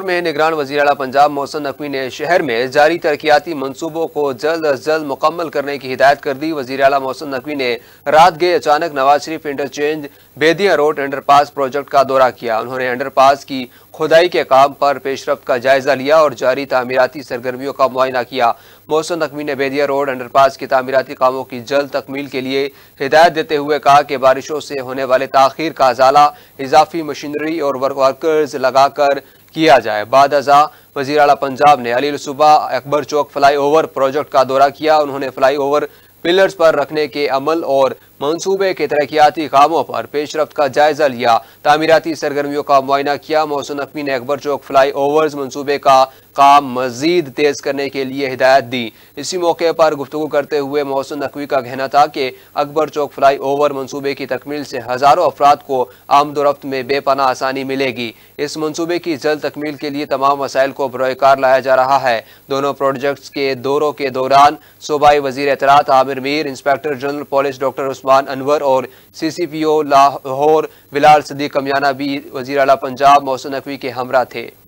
में निगरान वजी अला पंजाब मोहसन नकवी ने शहर में जारी तरक्याती मनसूबों को जल्द अज जल्द मुकम्मल करने की हिदायत कर दी वजी अला मोहसन नकवी ने रात गए अचानक Nawaz Sharif interchange Bedian road underpass project का दौरा किया उन्होंने अंडर पास की खुदाई के काम पर पेशरफ का जायजा लिया और जारी तमीराती सरगर्मियों का मुआयना किया मोहसन नकवी ने बेदिया रोड अंडर पास के तमीराती कामों की जल्द तकमील के लिए हिदायत देते हुए कहा कि बारिशों से होने वाले तखिर का अजाला इजाफी मशीनरी और वर्कर्स लगाकर किया जाए बाद अजा वजी अला पंजाब ने अली सुबह Akbar Chowk flyover project का दौरा किया उन्होंने फ्लाई ओवर पिलर्स पर रखने के अमल और मनसूबे के तरक्याती कामों पर पेशरफ का जायजा लिया तमीराती सरगर्मियों का मुआयना किया मोहसिन नकवी ने अकबर चौक फ्लाई ओवर मनसूबे का काम मजीद तेज करने के लिए हिदायत दी इसी मौके पर गुफ्तु करते हुए मोहसिन नकवी का कहना था कि अकबर चौक फ्लाई ओवर मनसूबे की तकमील से हज़ारों अफराद को आमदोरफ्त में बेपना आसानी मिलेगी इस मनसूबे की जल्द तकमील के लिए तमाम मसाइल को बरकार लाया जा रहा है दोनों प्रोजेक्ट्स के दौरों के दौरान सूबाई वजीर एतरात Amir Mir inspector general police doctor Usman Anwar और C C P O Lahore Bilal Sadiq Kamiana भी वजी अला पंजाब मोहसिन नकवी के हमरा थे